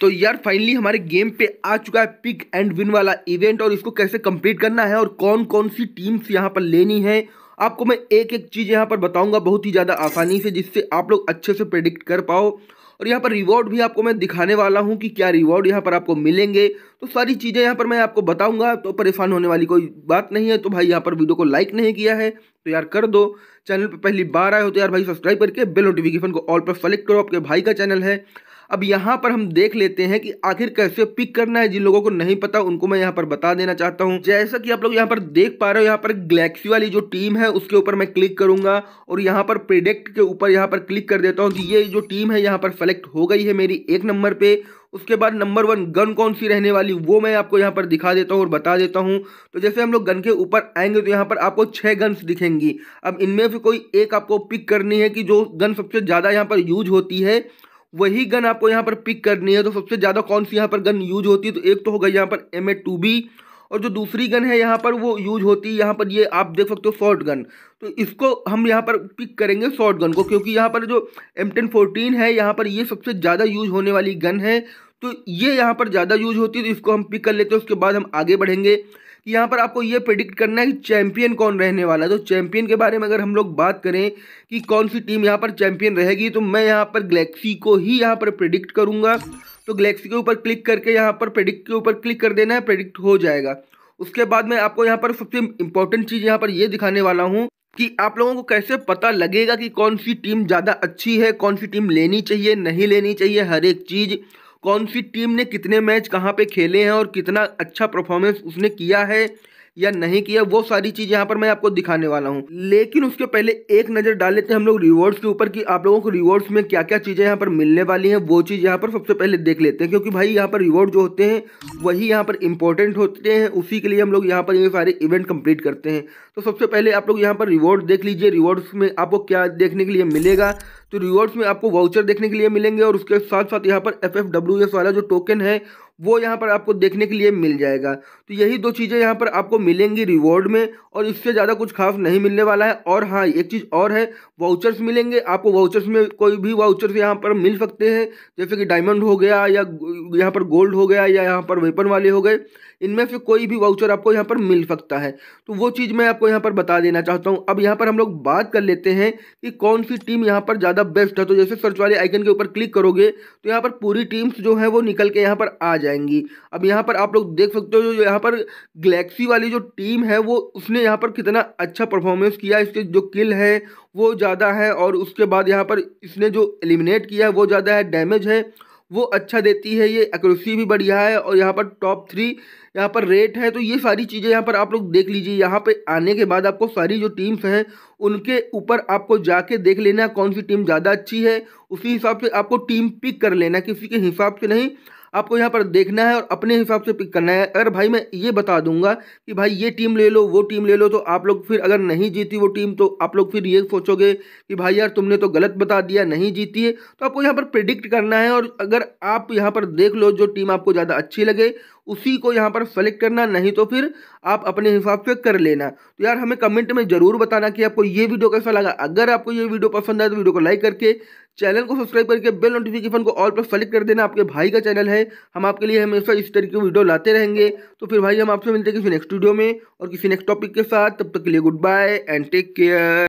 तो यार फाइनली हमारे गेम पे आ चुका है पिक एंड विन वाला इवेंट और इसको कैसे कंप्लीट करना है और कौन कौन सी टीम्स यहाँ पर लेनी है आपको मैं एक एक चीज़ यहाँ पर बताऊंगा बहुत ही ज़्यादा आसानी से जिससे आप लोग अच्छे से प्रेडिक्ट कर पाओ और यहाँ पर रिवॉर्ड भी आपको मैं दिखाने वाला हूँ कि क्या रिवॉर्ड यहाँ पर आपको मिलेंगे तो सारी चीज़ें यहाँ पर मैं आपको बताऊँगा तो परेशान होने वाली कोई बात नहीं है तो भाई यहाँ पर वीडियो को लाइक नहीं किया है तो यार कर दो चैनल पर पहली बार आए हो तो यार भाई सब्सक्राइब करके बेल नोटिफिकेशन को ऑल पर सेलेक्ट करो आपके भाई का चैनल है अब यहाँ पर हम देख लेते हैं कि आखिर कैसे पिक करना है जिन लोगों को नहीं पता उनको मैं यहाँ पर बता देना चाहता हूँ जैसा कि आप लोग यहाँ पर देख पा रहे हो यहाँ पर गैलेक्सी वाली जो टीम है उसके ऊपर मैं क्लिक करूंगा और यहाँ पर प्रिडिक्ट के ऊपर यहाँ पर क्लिक कर देता हूँ कि ये जो टीम है यहाँ पर सेलेक्ट हो गई है मेरी एक नंबर पे उसके बाद नंबर वन गन कौन सी रहने वाली वो मैं आपको यहाँ पर दिखा देता हूँ और बता देता हूँ तो जैसे हम लोग गन के ऊपर आएंगे तो यहाँ पर आपको छः गन्स दिखेंगी अब इनमें से कोई एक आपको पिक करनी है कि जो गन सबसे ज़्यादा यहाँ पर यूज होती है वही गन आपको यहाँ पर पिक करनी है तो सबसे ज़्यादा कौन सी यहाँ पर गन यूज होती है तो एक तो होगा यहाँ पर एम ए टू बी और जो दूसरी गन है यहाँ पर वो यूज होती है यहाँ पर ये आप देख सकते हो शॉर्ट गन तो इसको हम यहाँ पर पिक करेंगे शॉर्ट गन को क्योंकि यहाँ पर जो एम टेन फोर्टीन है यहाँ पर ये सबसे ज़्यादा यूज होने वाली गन है तो ये यहाँ पर ज़्यादा यूज होती है तो इसको हम पिक कर लेते हैं उसके बाद हम आगे बढ़ेंगे कि यहाँ पर आपको ये प्रिडिक्ट करना है कि चैंपियन कौन रहने वाला है तो चैंपियन के बारे में अगर हम लोग बात करें कि कौन सी टीम यहाँ पर चैंपियन रहेगी तो मैं यहाँ पर गलेक्सी को ही यहाँ पर प्रिडिक्ट करूँगा तो गलेक्सी के ऊपर क्लिक करके यहाँ पर प्रिडिक्ट के ऊपर क्लिक कर देना है प्रिडिक्ट हो जाएगा उसके बाद मैं आपको यहाँ पर सबसे इम्पोर्टेंट चीज़ यहाँ पर ये दिखाने वाला हूँ कि आप लोगों को कैसे पता लगेगा कि कौन सी टीम ज़्यादा अच्छी है कौन सी टीम लेनी चाहिए नहीं लेनी चाहिए हर एक चीज़ कौन सी टीम ने कितने मैच कहाँ पे खेले हैं और कितना अच्छा परफॉर्मेंस उसने किया है या नहीं किया वो सारी चीज यहाँ पर मैं आपको दिखाने वाला हूँ लेकिन उसके पहले एक नजर डाल लेते हैं हम लोग रिवॉर्ड्स के ऊपर कि आप लोगों को रिवॉर्ड्स में क्या क्या चीजें यहाँ पर मिलने वाली हैं वो चीज यहाँ पर सबसे पहले देख लेते हैं क्योंकि भाई यहाँ पर रिवॉर्ड जो होते हैं वही यहाँ पर इंपॉर्टेंट होते हैं उसी के लिए हम लोग यहाँ पर ये सारे इवेंट कंप्लीट करते हैं तो सबसे पहले आप लोग यहाँ पर रिवॉर्ड देख लीजिए रिवॉर्ड्स में आपको क्या देखने के लिए मिलेगा तो रिवॉर्ड्स में आपको वाउचर देखने के लिए मिलेंगे और उसके साथ साथ यहाँ पर एफ एफ डब्ल्यू एस वाला जो टोकन है वो यहाँ पर आपको देखने के लिए मिल जाएगा तो यही दो चीज़ें यहाँ पर आपको मिलेंगी रिवॉर्ड में और इससे ज़्यादा कुछ खास नहीं मिलने वाला है और हाँ एक चीज़ और है वाउचर्स मिलेंगे आपको वाउचर्स में कोई भी वाउचर्स यहाँ पर मिल सकते हैं जैसे कि डायमंड हो गया या यहाँ पर गोल्ड हो गया या यहाँ पर वेपन वाले हो गए इनमें से कोई भी वाउचर आपको यहाँ पर मिल सकता है तो वो चीज़ मैं आपको यहाँ पर बता देना चाहता हूँ अब यहाँ पर हम लोग बात कर लेते हैं कि कौन सी टीम यहाँ पर ज़्यादा बेस्ट है तो जैसे सर्च वाले आइकन के ऊपर क्लिक करोगे तो यहाँ पर पूरी टीम्स जो है वो निकल के यहाँ पर आ जाएंगी अब यहाँ पर आप लोग देख सकते हो जो यहाँ पर गलेक्सी वाली जो टीम है वो उसने यहाँ पर कितना अच्छा परफॉर्मेंस किया इसके जो किल है वो ज़्यादा है और उसके बाद यहाँ पर इसने जो एलिमिनेट किया है वो ज़्यादा है डैमेज है वो अच्छा देती है ये एक्यूरेसी भी बढ़िया है और यहाँ पर टॉप थ्री यहाँ पर रेट है तो ये सारी चीज़ें यहाँ पर आप लोग देख लीजिए यहाँ पे आने के बाद आपको सारी जो टीम्स हैं उनके ऊपर आपको जाके देख लेना कौन सी टीम ज़्यादा अच्छी है उसी हिसाब से आपको टीम पिक कर लेना किसी के हिसाब से नहीं आपको यहाँ पर देखना है और अपने हिसाब से पिक करना है अगर भाई मैं ये बता दूंगा कि भाई ये टीम ले लो वो टीम ले लो तो आप लोग फिर अगर नहीं जीती वो टीम तो आप लोग फिर ये सोचोगे कि भाई यार तुमने तो गलत बता दिया नहीं जीती है तो आपको यहाँ पर प्रिडिक्ट करना है और अगर आप यहाँ पर देख लो जो टीम आपको ज़्यादा अच्छी लगे उसी को यहाँ पर सेलेक्ट करना नहीं तो फिर आप अपने हिसाब से कर लेना तो यार हमें कमेंट में ज़रूर बताना कि आपको ये वीडियो कैसा लगा अगर आपको ये वीडियो पसंद आए तो वीडियो को लाइक करके चैनल को सब्सक्राइब करके बेल नोटिफिकेशन को ऑल पर सेलेक्ट कर देना आपके भाई का चैनल है हम आपके लिए हमेशा इस तरह की वीडियो लाते रहेंगे तो फिर भाई हम आपसे मिलते हैं किसी नेक्स्ट वीडियो में और किसी नेक्स्ट टॉपिक के साथ तब तक के लिए goodbye and take care